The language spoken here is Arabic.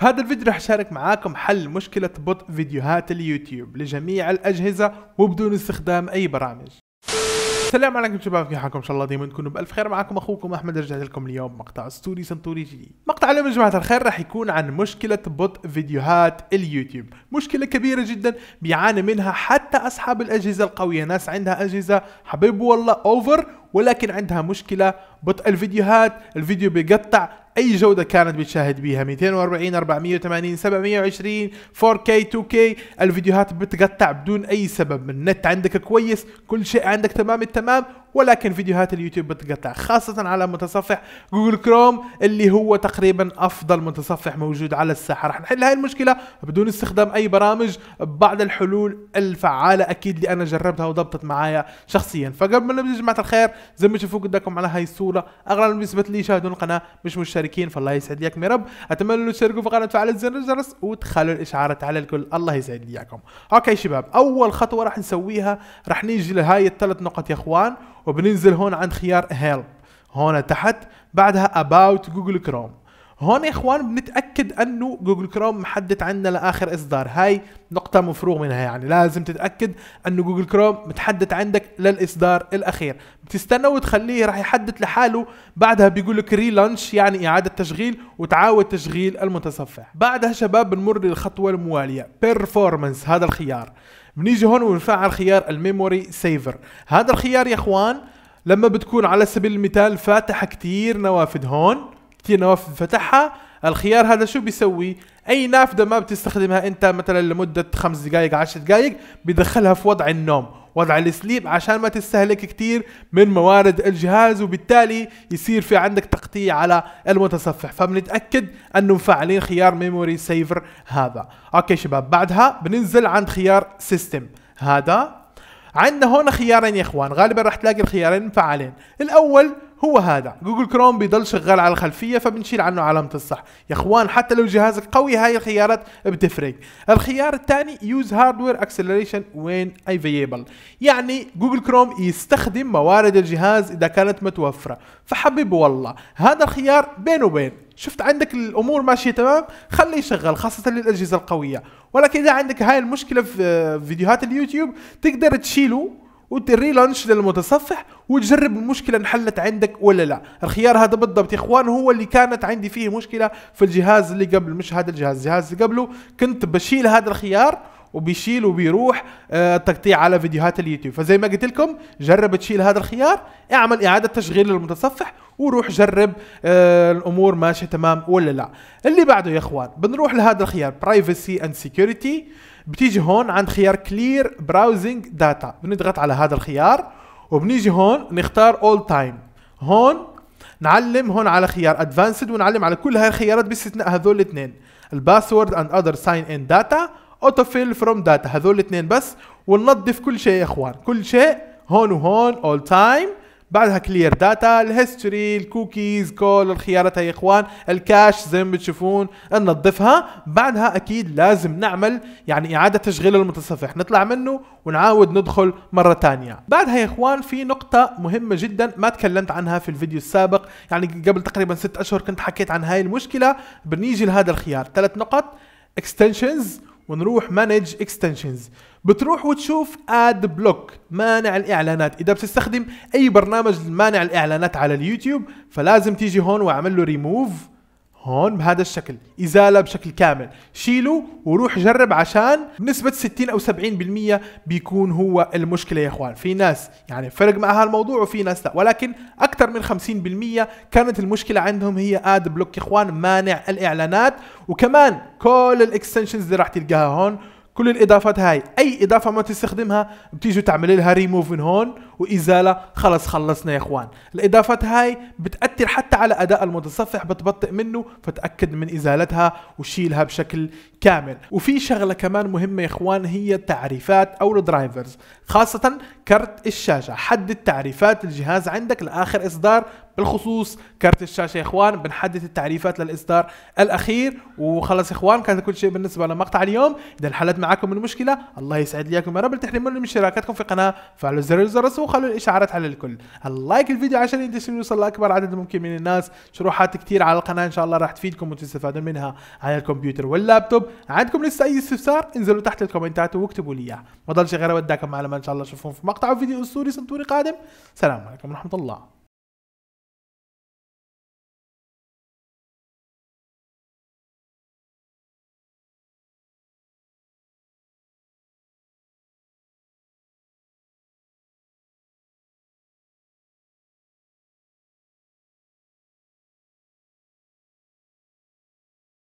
في هذا الفيديو راح اشارك معاكم حل مشكلة بطء فيديوهات اليوتيوب لجميع الاجهزة وبدون استخدام اي برامج السلام عليكم شباب كيف حالكم ان شاء الله ديما تكونوا بالف خير معكم اخوكم احمد رجعت لكم اليوم مقطع ستوري سنتوري جديد مقطع اليوم يا جماعه الخير راح يكون عن مشكله بطء فيديوهات اليوتيوب مشكله كبيره جدا بيعاني منها حتى اصحاب الاجهزه القويه ناس عندها اجهزه حبيب والله اوفر ولكن عندها مشكله بطء الفيديوهات الفيديو بيقطع اي جوده كانت بتشاهد بيها 240 480 720 4K 2K الفيديوهات بتقطع بدون اي سبب النت عندك كويس كل شيء عندك تمام التمام ولكن فيديوهات اليوتيوب بتقطع خاصة على متصفح جوجل كروم اللي هو تقريبا أفضل متصفح موجود على الساحة رح نحل هاي المشكلة بدون استخدام أي برامج بعض الحلول الفعالة أكيد اللي أنا جربتها وضبطت معايا شخصيا فقبل ما نبدأ جماعة الخير زي ما تشوفوا قدامكم على هاي الصورة أغلب بالنسبة لي يشاهدون القناة مش مشتركين فالله يسعد ليكم يا رب أتمنى لو تشتركوا في القناة وتفعلوا زر الجرس وتخلوا الإشعارات على الكل الله يسعد ليكم أوكي شباب أول خطوة راح نسويها راح نيجي لهاي الثلاث نقط يا إخوان وبننزل هون عند خيار هيلب هون تحت بعدها اباوت جوجل كروم هون يا اخوان بنتاكد انه جوجل كروم محدد عندنا لاخر اصدار هاي نقطه مفروغ منها يعني لازم تتاكد انه جوجل كروم متحدد عندك للاصدار الاخير بتستنى وتخليه راح يحدد لحاله بعدها بيقول لك ريلانش يعني اعاده تشغيل وتعاود تشغيل المتصفح بعدها شباب بنمر للخطوه المواليه بيرفورمانس هذا الخيار بنيجي هون ونفعل خيار الميموري سيفر هذا الخيار يا اخوان لما بتكون على سبيل المثال فاتح كتير نوافذ هون كثير نوافذ فتحها الخيار هذا شو بيسوي اي نافذه ما بتستخدمها انت مثلا لمده خمس دقائق عشر دقائق بيدخلها في وضع النوم وضع السليب عشان ما تستهلك كثير من موارد الجهاز وبالتالي يصير في عندك تقطيع على المتصفح فبنتاكد انه مفعلين خيار ميموري سيفر هذا اوكي شباب بعدها بننزل عند خيار سيستم هذا عندنا هون خيارين يا اخوان غالبا راح تلاقي الخيارين مفعلين الاول هو هذا جوجل كروم بيضل شغال على الخلفيه فبنشيل عنه علامه الصح يا اخوان حتى لو جهازك قوي هاي الخيارات بتفرق الخيار الثاني يوز هاردوير اكسلريشن وين افيبل يعني جوجل كروم يستخدم موارد الجهاز اذا كانت متوفره فحبيب والله هذا الخيار بين وبين شفت عندك الامور ماشيه تمام خليه يشغل خاصه للاجهزه القويه ولكن اذا عندك هاي المشكله في آه، فيديوهات اليوتيوب تقدر تشيله وتري لانش للمتصفح وتجرب المشكله انحلت عندك ولا لا الخيار هذا بالضبط يا اخوان هو اللي كانت عندي فيه مشكله في الجهاز اللي قبل مش هذا الجهاز الجهاز اللي قبله كنت بشيل هذا الخيار وبيشيل وبيروح التقطيع آه، على فيديوهات اليوتيوب فزي ما قلت لكم جرب تشيل هذا الخيار اعمل اعاده تشغيل للمتصفح وروح جرب آه، الامور ماشيه تمام ولا لا اللي بعده يا اخوان بنروح لهذا الخيار برايفسي اند سكيورتي بتيجي هون عند خيار كلير براوزنج داتا بنضغط على هذا الخيار وبنيجي هون نختار اول تايم هون نعلم هون على خيار ادفانسد ونعلم على كل هاي الخيارات باستثناء هذول الاثنين الباسورد اند اذر ساين ان داتا اوتو فيل فروم داتا هذول الاثنين بس وننظف كل شيء يا اخوان كل شيء هون وهون اول تايم بعدها كلير داتا الهيستوري الكوكيز كل الخيارات يا اخوان الكاش زي ما بتشوفون ننظفها بعدها اكيد لازم نعمل يعني اعاده تشغيل المتصفح نطلع منه ونعاود ندخل مره ثانيه بعدها يا اخوان في نقطه مهمه جدا ما تكلمت عنها في الفيديو السابق يعني قبل تقريبا ست اشهر كنت حكيت عن هاي المشكله بنيجي لهذا الخيار ثلاث نقط اكستنشنز ونروح مانج اكستنشنز بتروح وتشوف اد بلوك مانع الاعلانات اذا بتستخدم اي برنامج مانع الاعلانات على اليوتيوب فلازم تيجي هون واعمل له ريموف هون بهذا الشكل ازاله بشكل كامل شيله وروح جرب عشان بنسبه 60 او 70% بيكون هو المشكله يا اخوان في ناس يعني فرق معها الموضوع وفي ناس لا ولكن اكثر من 50% كانت المشكله عندهم هي اد بلوك يا اخوان مانع الاعلانات وكمان كل الاكستنشنز اللي راح تلقاها هون كل الاضافات هاي اي اضافه ما تستخدمها بتيجوا تعمل لها ريموف من هون وازاله خلص خلصنا يا اخوان الاضافات هاي بتاثر حتى على اداء المتصفح بتبطئ منه فتاكد من ازالتها وشيلها بشكل كامل وفي شغله كمان مهمه يا اخوان هي التعريفات او الدرايفرز خاصه كرت الشاشه حدد تعريفات الجهاز عندك لاخر اصدار بالخصوص كارت الشاشه يا اخوان بنحدد التعريفات للاصدار الاخير وخلص يا اخوان كان كل شيء بالنسبه لمقطع اليوم اذا الحلقه معكم من المشكله الله يسعد ليكم يا رب لا من شراكتكم في القناه فعلوا زر الجرس وخلوا الاشعارات على الكل اللايك الفيديو عشان ينتشر يوصل لاكبر عدد ممكن من الناس شروحات كتير على القناه ان شاء الله راح تفيدكم وتستفادوا منها على الكمبيوتر واللابتوب عندكم لسه اي استفسار انزلوا تحت الكومنتات واكتبوا لي اياه ما ضلش غير أوداكم على ما ان شاء الله اشوفكم في مقطع وفيديو اسطوري سنتوري قادم سلام عليكم ورحمه الله